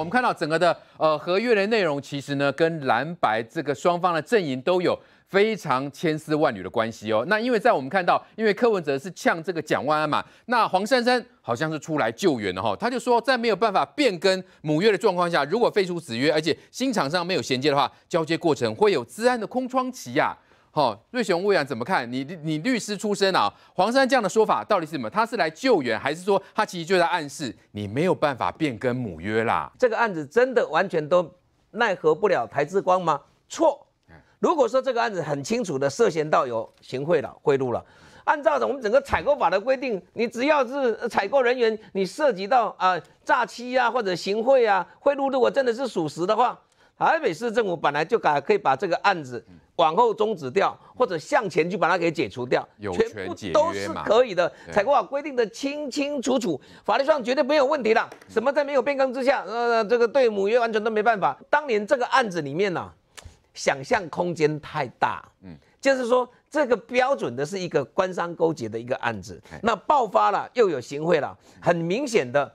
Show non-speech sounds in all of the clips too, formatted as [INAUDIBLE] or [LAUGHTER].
我们看到整个的呃合约的内容，其实呢跟蓝白这个双方的阵营都有非常千丝万缕的关系哦。那因为在我们看到，因为柯文哲是呛这个蒋万安嘛，那黄珊珊好像是出来救援的哈，他就说在没有办法变更母约的状况下，如果废除子约，而且新场上没有衔接的话，交接过程会有治安的空窗期呀。好，瑞雄魏扬怎么看你？你律师出身啊？黄山这样的说法到底是什么？他是来救援，还是说他其实就在暗示你没有办法变更母约啦？这个案子真的完全都奈何不了台之光吗？错。如果说这个案子很清楚的涉嫌到有行贿了、贿赂了，按照我们整个采购法的规定，你只要是采购人员，你涉及到啊诈欺啊或者行贿啊贿赂，如果真的是属实的话，台北市政府本来就敢可以把这个案子。往后终止掉，或者向前去把它给解除掉，全部都是可以的。采购法规定的清清楚楚，法律上绝对没有问题啦。什么在没有变更之下，呃，这个对母约完全都没办法。当年这个案子里面呢，想象空间太大。嗯，就是说这个标准的是一个官商勾结的一个案子，那爆发了又有行贿了，很明显的。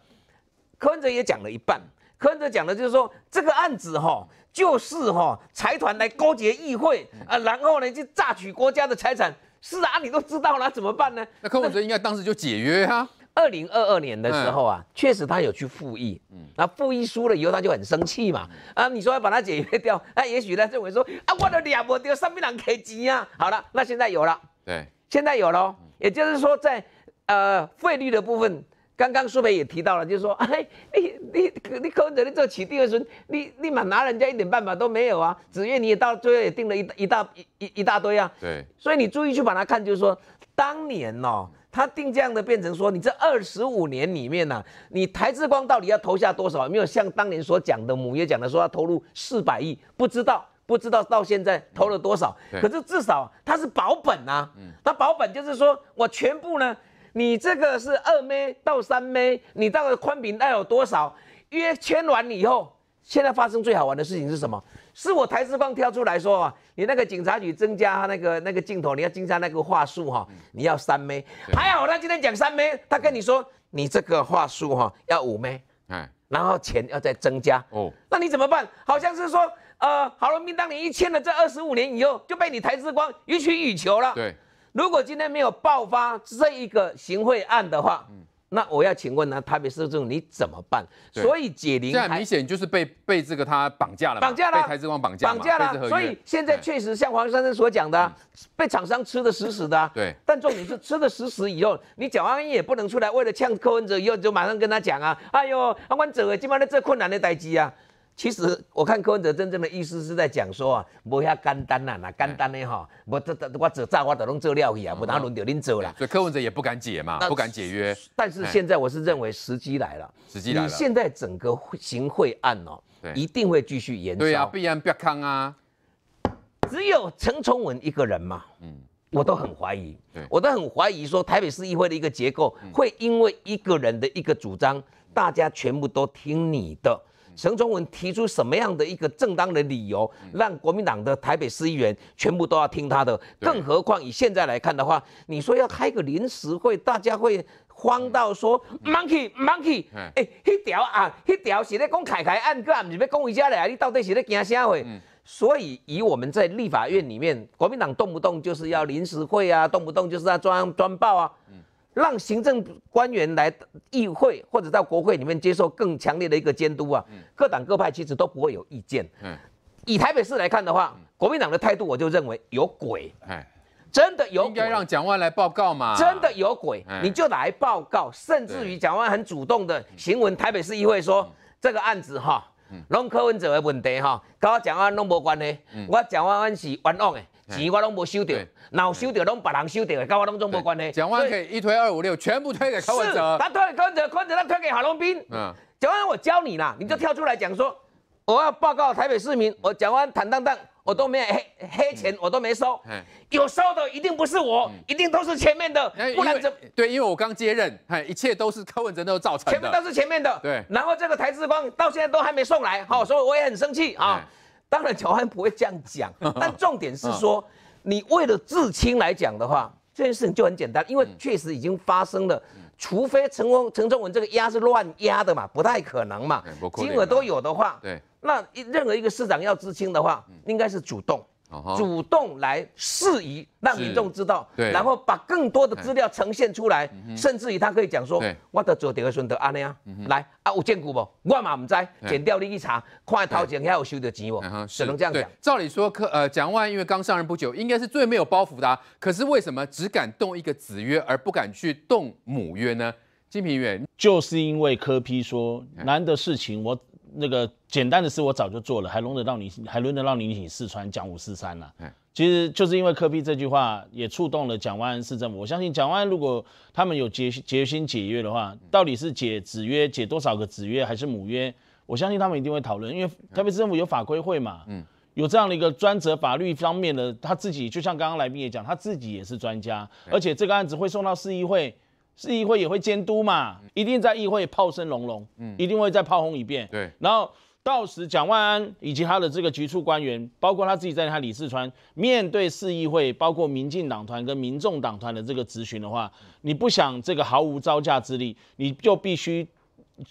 柯文哲也讲了一半，柯文哲讲的就是说这个案子哈。就是哈，财团来勾结议会啊，然后呢就榨取国家的财产。是啊，你都知道了，怎么办呢？那柯文哲应该当时就解约啊。二零二二年的时候啊，确实他有去复议，嗯，那复议输了以后他就很生气嘛。啊，你说要把它解约掉，那 [LAUGHS] 也许呢，认为说啊，我的脸不丢，上面人给钱啊。好了，那现在有了，对，现在有了，也就是说在呃汇率的部分。刚刚苏梅也提到了，就是说，[LAUGHS] 哎，你你立，看着你做起第二顺，你立马拿人家一点办法都没有啊。子越你也到最后也定了一一大一一大堆啊。对。所以你注意去把它看，就是说，当年哦，他定这样的变成说，你这二十五年里面呢，你台之光到底要投下多少？没有像当年所讲的，母业讲的说他投入四百亿，不知道不知道到现在投了多少。可是至少他是保本啊。嗯。他保本就是说我全部呢。你这个是二妹到三妹，你到宽屏带有多少？约签完以后，现在发生最好玩的事情是什么？是我台资光挑出来说啊，你那个警察局增加那个那个镜头，你要增加那个话术哈，你要三妹。还好他今天讲三妹，他跟你说你这个话术哈要五妹，然后钱要再增加哦。那你怎么办？好像是说呃，好了，命当你一签了这二十五年以后，就被你台资光予取予求了。对。如果今天没有爆发这一个行贿案的话，那我要请问他，台北市政府你怎么办？所以解铃，现在明显就是被被这个他绑架了，绑架了，被台资光绑架，绑架了。所以现在确实像黄先生所讲的，被厂商吃的死死的。对，但重点是吃的死死以后，你蒋万宜也不能出来，为了呛柯文哲，后就马上跟他讲啊，哎呦，柯文哲今晚在这困难的待机啊。其实我看柯文哲真正的意思是在讲说啊，没遐简单呐，那简单呢哈，我这我做早我都拢做了去啊，无哪轮到恁做啦。所以柯文哲也不敢解嘛，不敢解约。但是现在我是认为时机来了，时机来了。你现在整个行贿案哦，一定会继续延。对啊，必然不康啊。只有陈崇文一个人嘛，嗯，我都很怀疑，我都很怀疑说台北市议会的一个结构会因为一个人的一个主张，大家全部都听你的。陈忠文提出什么样的一个正当的理由，让国民党的台北市议员全部都要听他的？更何况以现在来看的话，你说要开个临时会，大家会慌到说 “monkey monkey”，哎，那条啊，那条是咧讲开开案个，啊，唔是要讲一下咧，你到底是咧惊啥会？所以以我们在立法院里面，国民党动不动就是要临时会啊，动不动就是要专专报啊。让行政官员来议会或者到国会里面接受更强烈的一个监督啊！各党各派其实都不会有意见。嗯，以台北市来看的话，国民党的态度，我就认为有鬼。真的有。应该让蒋万来报告嘛？真的有鬼，你就来报告。甚至于蒋万很主动的行文台北市议会说：“这个案子哈，弄柯文哲的问题哈，跟我蒋万弄没关系。我蒋万是冤枉的。”钱我拢无收到，后收到拢别人收到的，跟我拢总无关系。蒋万以一推二五六，全部推给柯文哲。他推柯文哲，柯文哲他推给夏隆彬。蒋万完，我教你啦，你就跳出来讲说，我要报告台北市民，我蒋万坦荡荡，我都没有黑黑钱，我都没收。有收的一定不是我，一定都是前面的，不然怎？对，因为我刚接任，一切都是柯文哲都造成，全部都是前面的。对，然后这个台资方到现在都还没送来，好，所以我也很生气啊。当然，乔安不会这样讲，[LAUGHS] 但重点是说，你为了自清来讲的话，这件事情就很简单，因为确实已经发生了。除非陈文陈忠文这个压是乱压的嘛，不太可能嘛。金额都有的话，对，那任何一个市长要自清的话，应该是主动。主动来释疑，让民众知道，然后把更多的资料呈现出来，甚至于他可以讲说，我的左底个孙德安内啊，来啊有见过不？我嘛唔知，剪掉你一查，看头前还有收得钱不？只能这样讲。照理说，柯呃蒋万因为刚上任不久，应该是最没有包袱的，可是为什么只敢动一个子约，而不敢去动母约呢？金平原就是因为柯批说难的事情，我。那个简单的事我早就做了，还轮得到你？还轮得到你？你四川讲五四三了？其实就是因为科比这句话也触动了蒋万市政府。我相信蒋万如果他们有决决心解约的话，到底是解子约解多少个子约，还是母约？我相信他们一定会讨论，因为台北市政府有法规会嘛，嗯，有这样的一个专责法律方面的，他自己就像刚刚来宾也讲，他自己也是专家，而且这个案子会送到市议会。市议会也会监督嘛，一定在议会炮声隆隆，嗯，一定会再炮轰一遍。对，然后到时蒋万安以及他的这个局处官员，包括他自己在他李世川，面对市议会，包括民进党团跟民众党团的这个质询的话，你不想这个毫无招架之力，你就必须。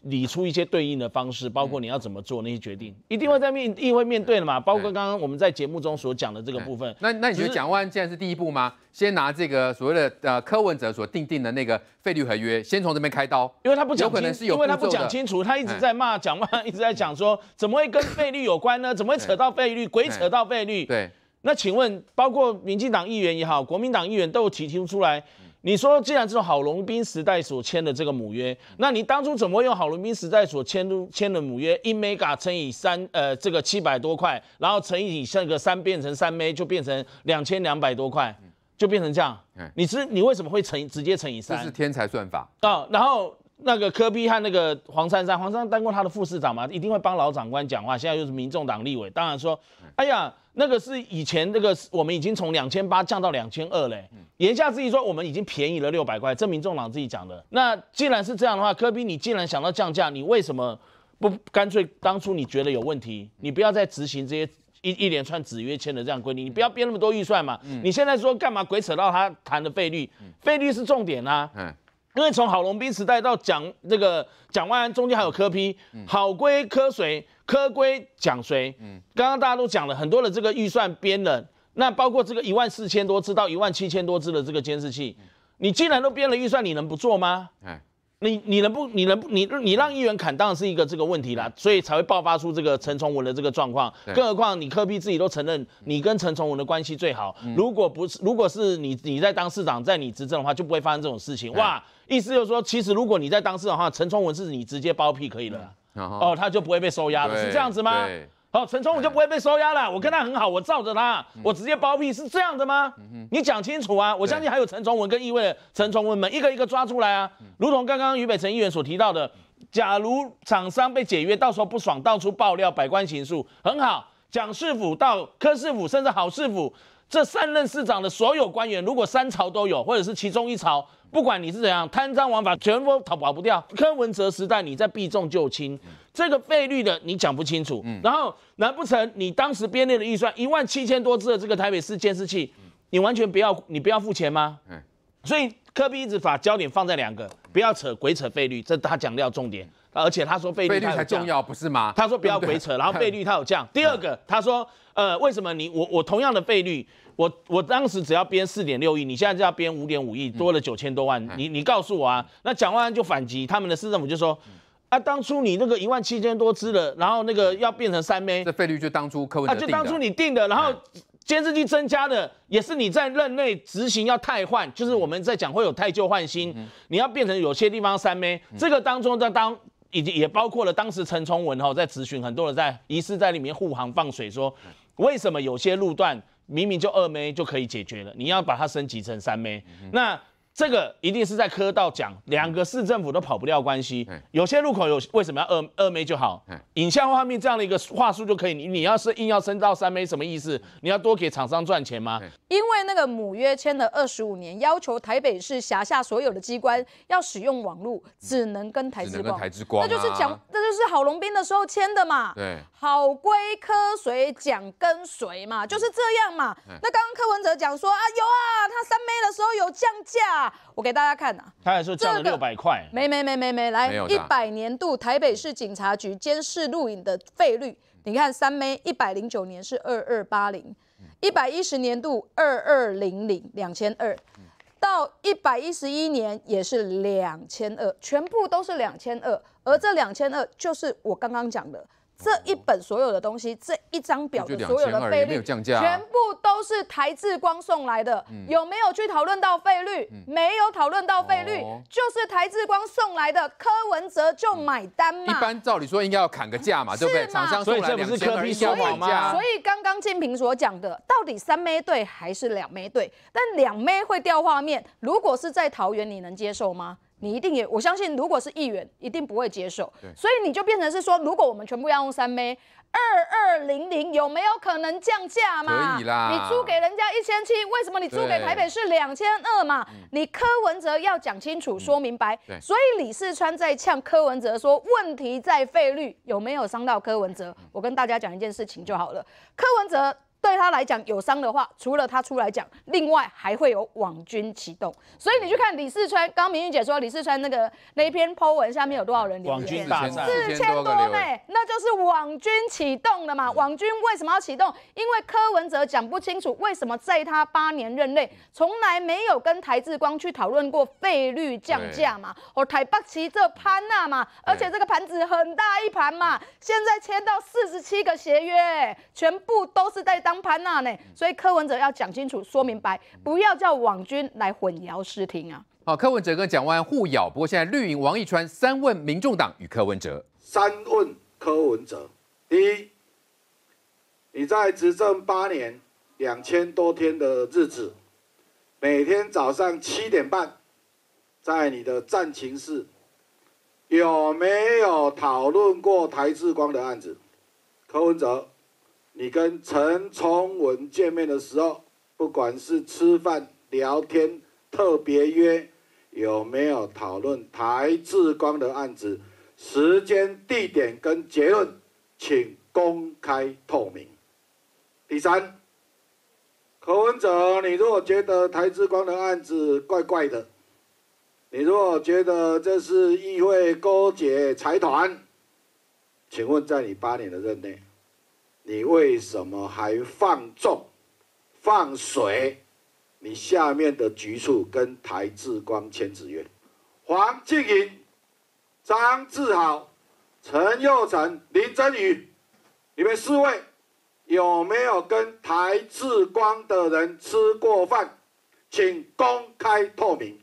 理出一些对应的方式，包括你要怎么做那些决定，一定会在面，议会面对的嘛。包括刚刚我们在节目中所讲的这个部分。那那你觉得蒋万现在是第一步吗？先拿这个所谓的呃柯文哲所订定的那个费率合约，先从这边开刀。因为他不讲清楚，因为他不讲清楚，他一直在骂蒋万，一直在讲说怎么会跟费率有关呢？怎么会扯到费率？鬼扯到费率？对。那请问，包括民进党议员也好，国民党议员都有提出出来。你说，既然这种郝龙斌时代所签的这个母约，那你当初怎么会用郝龙斌时代所签签的母约一 m e g a 乘以三，呃，这个七百多块，然后乘以这那个三变成三 m 就变成两千两百多块，就变成这样。你是你为什么会乘直接乘以三？这是天才算法啊！然后那个科比和那个黄珊珊，黄珊珊当过他的副市长嘛，一定会帮老长官讲话。现在又是民众党立委，当然说，哎呀。那个是以前那个，我们已经从两千八降到两千二嘞。言下之意说，我们已经便宜了六百块，这民众党自己讲的。那既然是这样的话，科比，你既然想到降价，你为什么不干脆当初你觉得有问题，你不要再执行这些一一连串子约签的这样规定，你不要编那么多预算嘛？你现在说干嘛鬼扯到他谈的费率？费率是重点呐。因为从郝龙斌时代到蒋这个蒋万安，中间还有科批，好归科谁，科归蒋谁？嗯，刚刚大家都讲了很多的这个预算编的，那包括这个一万四千多只到一万七千多只的这个监视器，你既然都编了预算，你能不做吗？哎。你你能不？你能你你让议员砍当然是一个这个问题啦，所以才会爆发出这个陈崇文的这个状况。更何况你柯比自己都承认，你跟陈崇文的关系最好。如果不是，如果是你你在当市长，在你执政的话，就不会发生这种事情。哇，意思就是说，其实如果你在当市长的话，陈崇文是你直接包庇可以了，哦，他就不会被收押了，是这样子吗？好，陈崇文就不会被收押了。我跟他很好，我罩着他，我直接包庇，是这样的吗？你讲清楚啊！我相信还有陈崇文跟意味的陈崇文们，一个一个抓出来啊！如同刚刚余北辰议员所提到的，假如厂商被解约，到时候不爽，到处爆料，百官行诉，很好。蒋市府到柯市府，甚至郝市府，这三任市长的所有官员，如果三朝都有，或者是其中一朝，不管你是怎样贪赃枉法，全部逃跑不掉。柯文哲时代，你在避重就轻。这个费率的你讲不清楚，嗯，然后难不成你当时编列的预算一万七千多只的这个台北市监视器，你完全不要你不要付钱吗？嗯，所以科比一直把焦点放在两个，不要扯鬼扯费率，这他讲要重点，而且他说费率，率才重要不是吗？他说不要鬼扯，然后费率他有降。第二个他说，呃，为什么你我我同样的费率，我我当时只要编四点六亿，你现在就要编五点五亿，多了九千多万，你你告诉我啊？那蒋万安就反击，他们的市政府就说。那当初你那个一万七千多支的，然后那个要变成三枚，这费率就当初柯文啊，就当初你定的，然后监视器增加的，也是你在任内执行要汰换，就是我们在讲会有汰旧换新，你要变成有些地方三 A，这个当中在当已经也包括了当时陈崇文哈在咨询，很多人在疑似在里面护航放水，说为什么有些路段明明就二枚就可以解决了，你要把它升级成三枚？那。这个一定是在科道讲，两个市政府都跑不掉关系。有些路口有为什么要二二妹就好，影像画面这样的一个话术就可以。你你要是硬要升到三妹，什么意思？你要多给厂商赚钱吗？因为那个母约签了二十五年，要求台北市辖下所有的机关要使用网路，只能跟台之光，那就是讲，那就是郝龙斌的时候签的嘛。对，好归科谁讲跟谁嘛，就是这样嘛。那刚刚柯文哲讲说啊，有啊，他三妹的时候有降价。我给大家看啊，他还说降六百块，没没没没没，来一百年度台北市警察局监视录影的费率，你看三枚，一百零九年是二二八零，一百一十年度二二零零两千二，到一百一十一年也是两千二，全部都是两千二，而这两千二就是我刚刚讲的。这一本所有的东西，这一张表的所有的费率，全部都是台智光送来的，有没有去讨论到费率？没有讨论到费率，就是台智光送来的，柯文哲就买单嘛。一般照理说应该要砍个价嘛，对不对？厂商送来两千万，所以刚刚建平所讲的，到底三妹对还是两妹对？但两妹会掉画面，如果是在桃园，你能接受吗？你一定也，我相信，如果是议员，一定不会接受。所以你就变成是说，如果我们全部要用三 A，二二零零有没有可能降价嘛？可以啦，你租给人家一千七，为什么你租给台北是两千二嘛？你柯文哲要讲清楚、说明白。所以李世川在呛柯文哲说，问题在费率有没有伤到柯文哲？我跟大家讲一件事情就好了，柯文哲。对他来讲有伤的话，除了他出来讲，另外还会有网军启动。所以你去看李世川，刚明玉姐说李世川那个那一篇 po 文下面有多少人留言？网军大战四千多呢，那就是网军启动了嘛。网军为什么要启动？因为柯文哲讲不清楚为什么在他八年任内从来没有跟台智光去讨论过费率降价嘛，哦，台北旗这潘娜嘛，而且这个盘子很大一盘嘛，现在签到四十七个协约，全部都是在当。盘呐呢，所以柯文哲要讲清楚、说明白，不要叫网军来混淆视听啊！好，柯文哲跟讲完互咬，不过现在绿营王一川三问民众党与柯文哲。三问柯文哲：第一，你在执政八年两千多天的日子，每天早上七点半，在你的战情室，有没有讨论过台志光的案子？柯文哲。你跟陈崇文见面的时候，不管是吃饭、聊天、特别约，有没有讨论台志光的案子？时间、地点跟结论，请公开透明。第三，柯文哲，你如果觉得台志光的案子怪怪的，你如果觉得这是议会勾结财团，请问在你八年的任内？你为什么还放纵、放水？你下面的局处跟台志光签字约，黄静莹、张志豪、陈佑成、林真宇，你们四位有没有跟台志光的人吃过饭？请公开透明。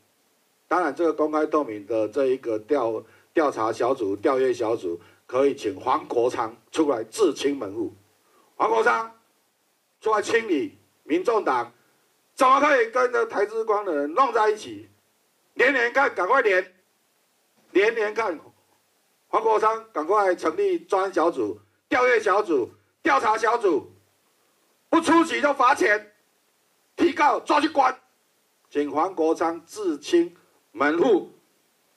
当然，这个公开透明的这一个调调查小组、调研小组可以请黄国昌出来自清门户。黄国昌，来清理，民众党，怎么可以跟着台资光的人弄在一起？连连看，赶快连，连连看，黄国昌，赶快成立专案小组、调研小组、调查小组，不出席就罚钱，提告抓去关，请黄国昌自清门户，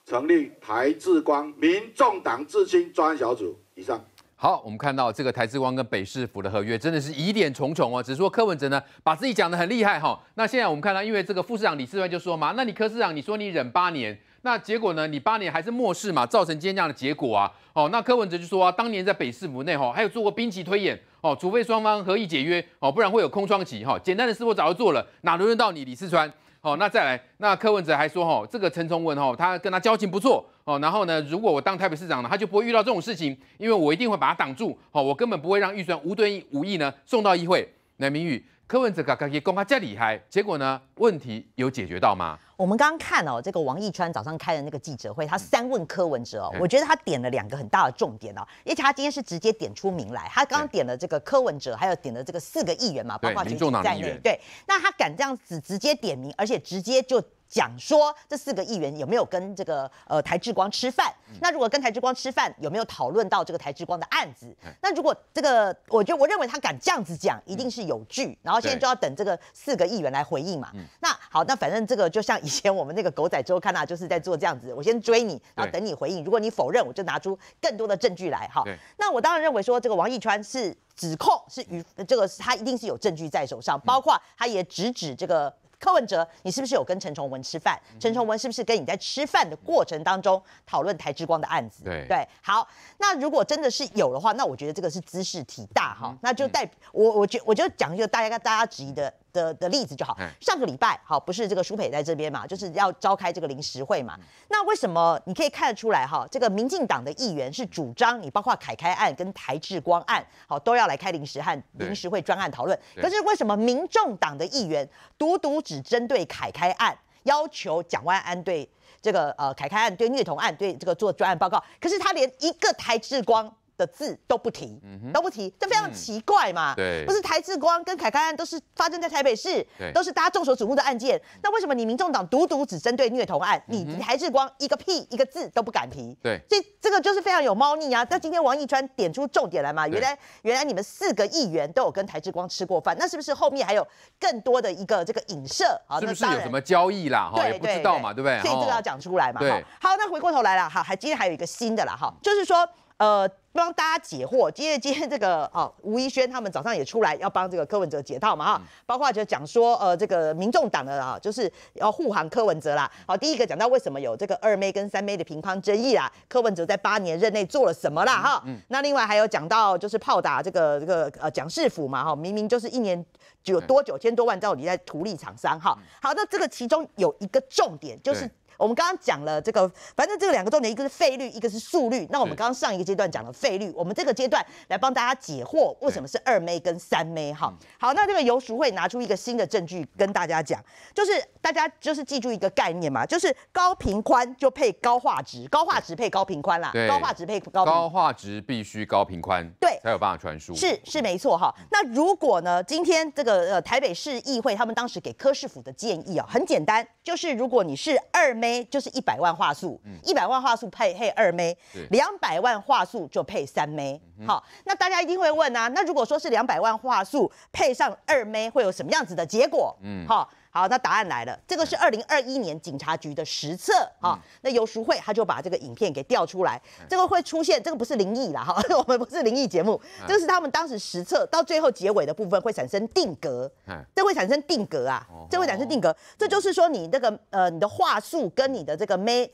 成立台志光民众党自清专案小组。以上。好，我们看到这个台资光跟北市府的合约真的是疑点重重啊！只是说柯文哲呢把自己讲得很厉害哈。那现在我们看到，因为这个副市长李世川就说嘛，那你柯市长你说你忍八年，那结果呢你八年还是漠视嘛，造成今天这样的结果啊！哦，那柯文哲就说啊，当年在北市府内哈，还有做过兵棋推演哦，除非双方合意解约哦，不然会有空窗期哈。简单的事我早就做了，哪轮得到你李世川？哦，那再来，那柯文哲还说，哈，这个陈崇文，哈，他跟他交情不错，哦，然后呢，如果我当台北市长呢，他就不会遇到这种事情，因为我一定会把他挡住，哦，我根本不会让预算无端义无意呢送到议会。南明宇。柯文哲刚刚讲他较厉害，结果呢？问题有解决到吗？我们刚刚看哦，这个王义川早上开的那个记者会，他三问柯文哲哦，我觉得他点了两个很大的重点哦，而且他今天是直接点出名来，他刚刚点了这个柯文哲，还有点了这个四个议员嘛，包括在内。对，那他敢这样子直接点名，而且直接就。讲说这四个议员有没有跟这个呃台志光吃饭？那如果跟台志光吃饭，有没有讨论到这个台志光的案子？那如果这个，我得我认为他敢这样子讲，一定是有据。然后现在就要等这个四个议员来回应嘛。那好，那反正这个就像以前我们那个狗仔周刊啊，就是在做这样子。我先追你，然后等你回应。如果你否认，我就拿出更多的证据来。哈，那我当然认为说这个王义川是指控，是与这个他一定是有证据在手上，包括他也直指这个。柯文哲，你是不是有跟陈崇文吃饭？陈崇文是不是跟你在吃饭的过程当中讨论台之光的案子？对，好，那如果真的是有的话，那我觉得这个是姿势体大哈，那就代我，我觉我就讲一个大家，大家质疑的。的的例子就好，上个礼拜好不是这个苏培在这边嘛，就是要召开这个临时会嘛。那为什么你可以看得出来哈，这个民进党的议员是主张你包括凯开案跟台智光案，好都要来开临时和临时会专案讨论。可是为什么民众党的议员独独只针对凯开案，要求蒋万安对这个呃凯开案对虐童案对这个做专案报告，可是他连一个台智光的字都不提，都不提，这非常奇怪嘛。对，不是台智光跟凯凯案都是发生在台北市，都是大家众所瞩目的案件。那为什么你民众党独独只针对虐童案？你台智光一个屁一个字都不敢提。对，所以这个就是非常有猫腻啊。那今天王义川点出重点来嘛，原来原来你们四个议员都有跟台智光吃过饭，那是不是后面还有更多的一个这个影射？啊，是不是有什么交易啦？哈，也不知道嘛，对不对？所以这个要讲出来嘛。对，好，那回过头来了，好，还今天还有一个新的啦，哈，就是说。呃，帮大家解惑。因为今天这个哦，吴依萱他们早上也出来要帮这个柯文哲解套嘛哈，包括就讲说呃，这个民众党的啊，就是要护航柯文哲啦。好，第一个讲到为什么有这个二妹跟三妹的乒乓争议啦，柯文哲在八年任内做了什么啦哈？嗯。那另外还有讲到就是炮打这个这个呃蒋世福嘛哈，明明就是一年有多九千多万到底在图利厂商哈。好，那这个其中有一个重点就是。我们刚刚讲了这个，反正这个两个重点，一个是费率，一个是速率。那我们刚刚上一个阶段讲了费率，我们这个阶段来帮大家解惑，为什么是二妹跟三妹？哈，好，那这个游淑慧拿出一个新的证据跟大家讲，就是大家就是记住一个概念嘛，就是高频宽就配高画质，高画质配高频宽啦。对，高画质配高高画质必须高频宽，对，才有办法传输。是是没错哈。那如果呢，今天这个呃台北市议会他们当时给柯市府的建议啊，很简单，就是如果你是二妹。妹就是一百万话术，一百万话术配配二妹，两百万话术就配三妹。好，那大家一定会问啊，那如果说是两百万话术配上二妹，会有什么样子的结果？嗯，好。好，那答案来了，这个是二零二一年警察局的实测啊。那游淑慧他就把这个影片给调出来，这个会出现，这个不是灵异啦，哈，[LAUGHS] 我们不是灵异节目，这个是他们当时实测到最后结尾的部分会产生定格，这会产生定格啊，这会产生定格，这就是说你那个呃你的话术跟你的这个 may。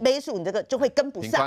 梅数你这个就会跟不上，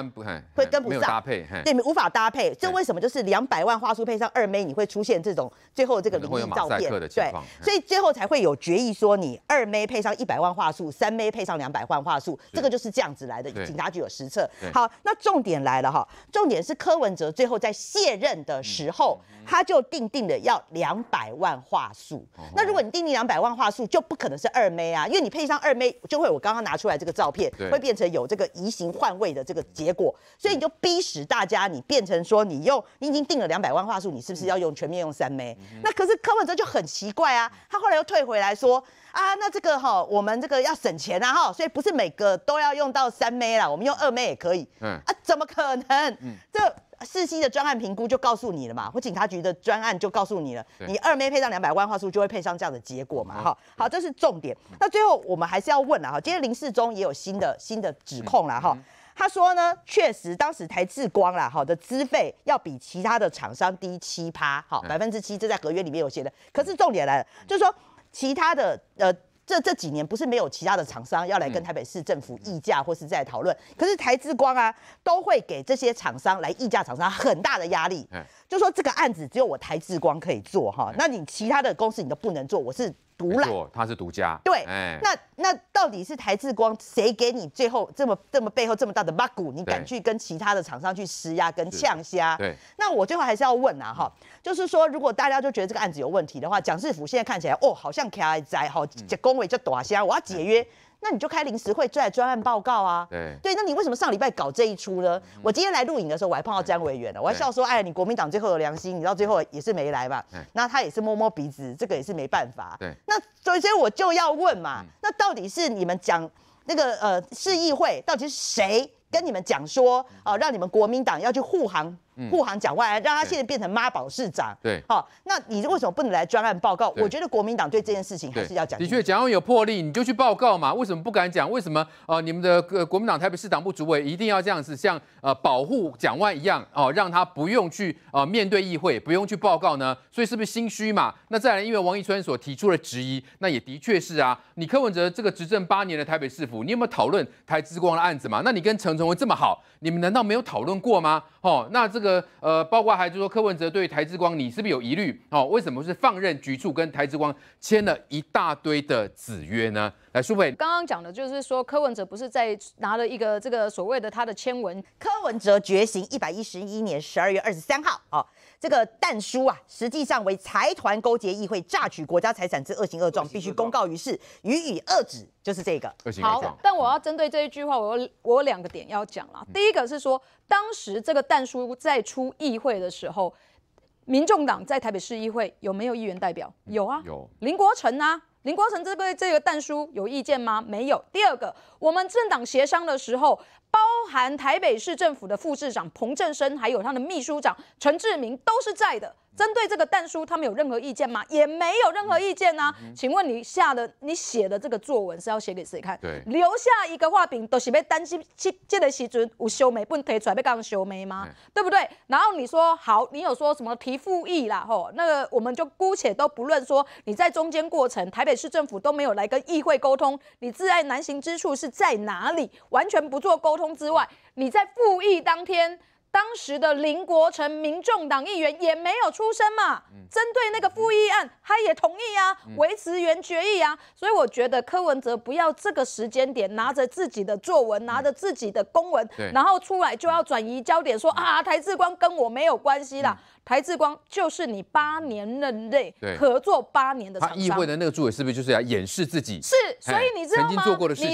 会跟不上，搭配，对，无法搭配。这为什么就是两百万话术配上二妹，你会出现这种最后这个灵异照片？对，所以最后才会有决议说你二妹配上一百万话术，三妹配上两百万话术，这个就是这样子来的。警察局有实测。好，那重点来了哈，重点是柯文哲最后在卸任的时候，他就定定的要两百万话术。那如果你定定两百万话术，就不可能是二妹啊，因为你配上二妹，就会我刚刚拿出来这个照片，会变成有。这个移形换位的这个结果，所以你就逼使大家，你变成说你用，你已经定了两百万话术，你是不是要用全面用三 M？那可是柯文哲就很奇怪啊，他后来又退回来说啊，那这个哈，我们这个要省钱啊哈，所以不是每个都要用到三 M 啦，我们用二 M 也可以。嗯啊，怎么可能？嗯，这。四期的专案评估就告诉你了嘛，或警察局的专案就告诉你了，你二妹配上两百万话术就会配上这样的结果嘛，哈，好，这是重点。那最后我们还是要问了哈，今天林世忠也有新的新的指控了哈，他说呢，确实当时台智光啦，好的资费要比其他的厂商低七趴，好百分之七，这在合约里面有写的。可是重点来了，就是说其他的呃。这这几年不是没有其他的厂商要来跟台北市政府议价，或是在讨论。可是台之光啊，都会给这些厂商来议价厂商很大的压力。就说这个案子只有我台智光可以做哈，那你其他的公司你都不能做，我是独揽，他是独家，对，那那到底是台智光谁给你最后这么这么背后这么大的 bug？你敢去跟其他的厂商去施压跟呛虾？对，那我最后还是要问啊哈，就是说如果大家就觉得这个案子有问题的话，蒋世府现在看起来哦，好像 I 灾哈，这恭维就多虾，我要解约。那你就开临时会，做专案报告啊。对，对，那你为什么上礼拜搞这一出呢？我今天来录影的时候，我还碰到姜委员了，我还笑说：“哎，你国民党最后有良心，你到最后也是没来吧？”那他也是摸摸鼻子，这个也是没办法。对，那所以我就要问嘛，那到底是你们讲那个呃，市议会，到底是谁跟你们讲说啊，让你们国民党要去护航？护航蒋万安，让他现在变成妈宝市长。对，好，那你为什么不能来专案报告？我觉得国民党对这件事情还是要讲。的确，蒋要有魄力，你就去报告嘛。为什么不敢讲？为什么呃，你们的国民党台北市党部主委一定要这样子，像呃保护蒋万一样，哦，让他不用去呃面对议会，不用去报告呢？所以是不是心虚嘛？那再来，因为王一川所提出的质疑，那也的确是啊。你柯文哲这个执政八年的台北市府，你有没有讨论台之光的案子嘛？那你跟陈成文这么好，你们难道没有讨论过吗？哦，那这个呃，包括还就是说柯文哲对台之光，你是不是有疑虑？哦，为什么是放任局厝跟台之光签了一大堆的子约呢？来，苏菲，刚刚讲的，就是说柯文哲不是在拿了一个这个所谓的他的签文，柯文哲觉醒一百一十一年十二月二十三号，哦。这个弹书啊，实际上为财团勾结议会榨取国家财产之恶行恶状，必须公告于世，予以遏止，就是这个。好，但我要针对这一句话，我有我有两个点要讲啦。第一个是说，当时这个弹书在出议会的时候，民众党在台北市议会有没有议员代表？有啊，有林国成啊，林国成这个这个弹书有意见吗？没有。第二个，我们政党协商的时候。包含台北市政府的副市长彭振生，还有他的秘书长陈志明都是在的。针对这个弹书，他们有任何意见吗？也没有任何意见呐。请问你下的你写的这个作文是要写给谁看？对，留下一个画饼都是被担心去见得习主席无修眉不能提出来被刚刚修眉吗？对不对？然后你说好，你有说什么提复议啦？吼，那个我们就姑且都不论说你在中间过程台北市政府都没有来跟议会沟通，你窒爱难行之处是在哪里？完全不做沟。通之外，你在复议当天，当时的林国成，民众党议员也没有出声嘛？针对那个复议案，他也同意啊，维持原决议啊。所以我觉得柯文哲不要这个时间点，拿着自己的作文，拿着自己的公文，然后出来就要转移焦点，说啊，台志光跟我没有关系啦。台智光就是你八年任内合作八年的。他议会的那个助委是不是就是要掩饰自己？是，所以你知道吗？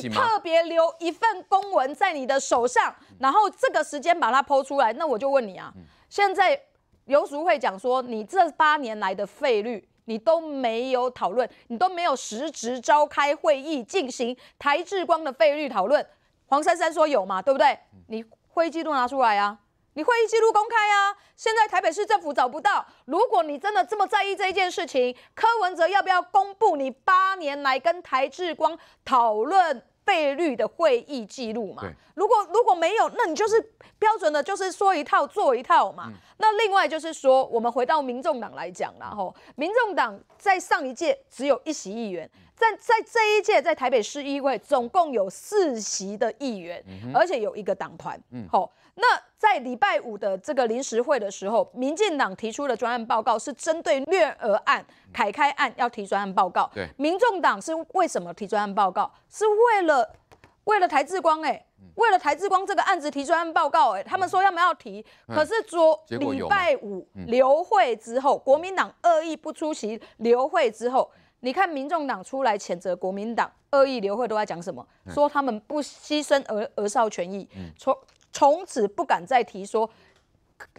你特别留一份公文在你的手上，然后这个时间把它剖出来。那我就问你啊，现在刘淑慧讲说，你这八年来的费率你都没有讨论，你都没有实质召开会议进行台智光的费率讨论。黄珊珊说有嘛，对不对？你会议记录拿出来啊！你会议记录公开啊！现在台北市政府找不到。如果你真的这么在意这一件事情，柯文哲要不要公布你八年来跟台智光讨论费率的会议记录嘛？如果如果没有，那你就是标准的就是说一套做一套嘛。那另外就是说，我们回到民众党来讲啦吼，民众党在上一届只有一席议员，在在这一届在台北市议会总共有四席的议员，而且有一个党团，吼。那在礼拜五的这个临时会的时候，民进党提出的专案报告是针对虐儿案、凯开案要提专案报告。对，民众党是为什么提专案报告？是为了为了台志光哎，为了台志光这个案子提专案报告哎。他们说要不要提？可是昨礼拜五刘会之后，国民党恶意不出席刘会之后，你看民众党出来谴责国民党恶意刘会都在讲什么？说他们不牺牲儿儿少权益，从。从此不敢再提说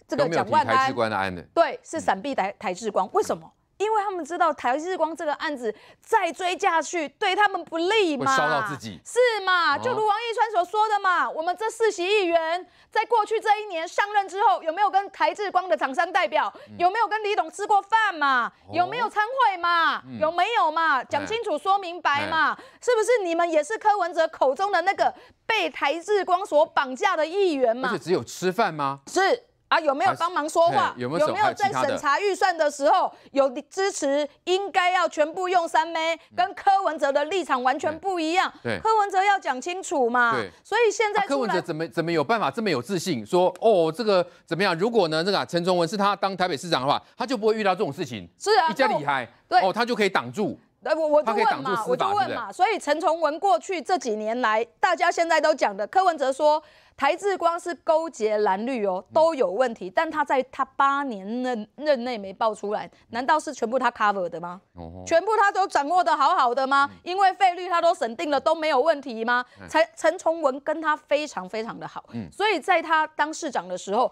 这个蒋万安的，对，是闪避台台志光，为什么？因为他们知道台日光这个案子再追下去对他们不利嘛，烧到自己是嘛？就如王一川所说的嘛，我们这四席议员在过去这一年上任之后，有没有跟台日光的厂商代表，有没有跟李董吃过饭嘛？有没有参会嘛？有没有嘛？讲清楚说明白嘛？是不是你们也是柯文哲口中的那个被台日光所绑架的议员嘛？而且只有吃饭吗？是。啊，有没有帮忙说话？有没有在审查预算的时候有支持？应该要全部用三枚，跟柯文哲的立场完全不一样。对，柯文哲要讲清楚嘛。对，所以现在柯文哲怎么怎么有办法这么有自信？说哦，这个怎么样？如果呢，这个陈崇文是他当台北市长的话，他就不会遇到这种事情。是啊，比较厉害。对，哦，他就可以挡住。哎，我我就问嘛，我就问嘛，所以陈崇文过去这几年来，大家现在都讲的，柯文哲说台志光是勾结蓝绿哦，都有问题。但他在他八年任任内没爆出来，难道是全部他 cover 的吗？全部他都掌握的好好的吗？因为费率他都审定了，都没有问题吗？陈陈崇文跟他非常非常的好，嗯，所以在他当市长的时候，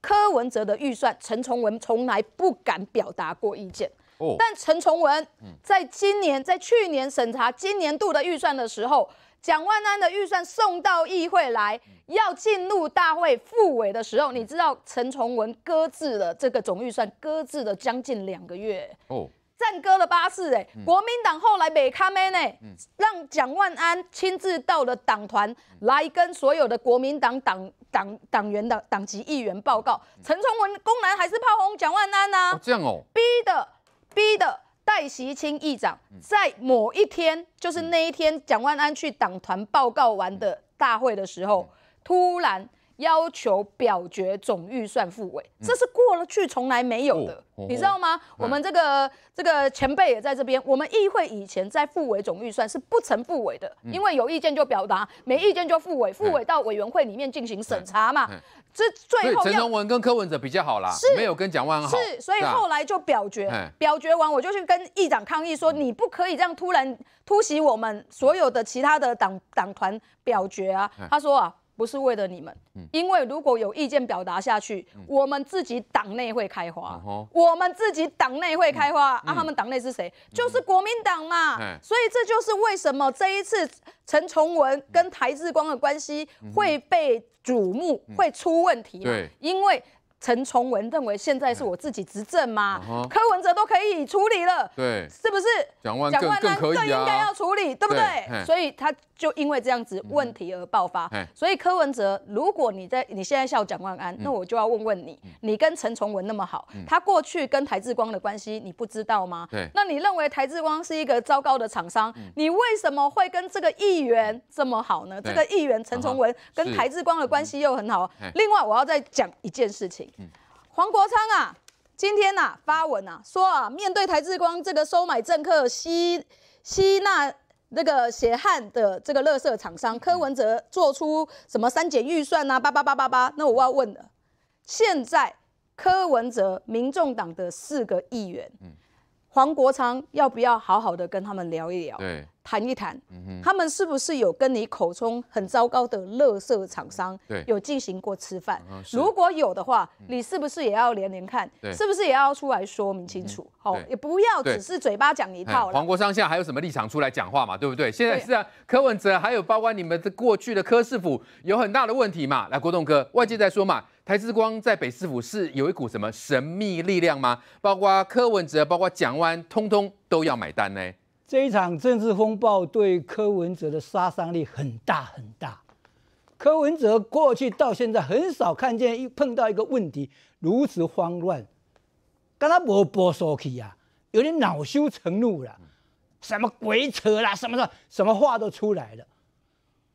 柯文哲的预算，陈崇文从来不敢表达过意见。但陈崇文在今年在去年审查今年度的预算的时候，蒋万安的预算送到议会来要进入大会附委的时候，你知道陈崇文搁置了这个总预算，搁置了将近两个月哦，站搁了八次哎，国民党后来没看门呢，让蒋万安亲自到了党团来跟所有的国民党党党党员的党籍议员报告，陈崇文公然还是炮轰蒋万安呐，这样哦，逼的。逼的戴席清议长，在某一天，就是那一天，蒋万安去党团报告完的大会的时候，突然。要求表决总预算复委，这是过了去从来没有的，你知道吗？我们这个这个前辈也在这边。我们议会以前在复委总预算是不曾复委的，因为有意见就表达，没意见就复委，复委到委员会里面进行审查嘛。这最后陈荣文跟柯文哲比较好啦，没有跟蒋万好。是，所以后来就表决，表决完我就去跟议长抗议说，你不可以这样突然突袭我们所有的其他的党党团表决啊。他说啊。不是为了你们，因为如果有意见表达下去，我们自己党内会开花，我们自己党内会开花。啊！他们党内是谁？就是国民党嘛。所以这就是为什么这一次陈崇文跟台志光的关系会被瞩目，会出问题。对，因为。陈崇文认为现在是我自己执政嘛？柯文哲都可以处理了，对，是不是？蒋万蒋万安更应该要处理，对不对？所以他就因为这样子问题而爆发。所以柯文哲，如果你在你现在笑蒋万安，那我就要问问你，你跟陈崇文那么好，他过去跟台志光的关系你不知道吗？对，那你认为台志光是一个糟糕的厂商，你为什么会跟这个议员这么好呢？这个议员陈崇文跟台志光的关系又很好。另外，我要再讲一件事情。黄国昌啊，今天呐发文啊，说啊，面对台志光这个收买政客、吸吸纳那个血汗的这个乐色厂商，柯文哲做出什么三减预算啊，八八八八八，那我要问了，现在柯文哲民众党的四个议员。黄国昌要不要好好的跟他们聊一聊，谈一谈，他们是不是有跟你口中很糟糕的乐色厂商有进行过吃饭？如果有的话，你是不是也要连连看？是不是也要出来说明清楚？好，也不要只是嘴巴讲一套。黄国昌现在还有什么立场出来讲话嘛？对不对？现在是啊，柯文哲还有包括你们的过去的柯师傅有很大的问题嘛？来，郭栋哥，外界在说嘛。台之光在北市府是有一股什么神秘力量吗？包括柯文哲，包括蒋万，通通都要买单呢。这一场政治风暴对柯文哲的杀伤力很大很大。柯文哲过去到现在很少看见，一碰到一个问题如此慌乱，跟他无波说气啊，有点恼羞成怒了，什么鬼扯啦，什么什么话都出来了。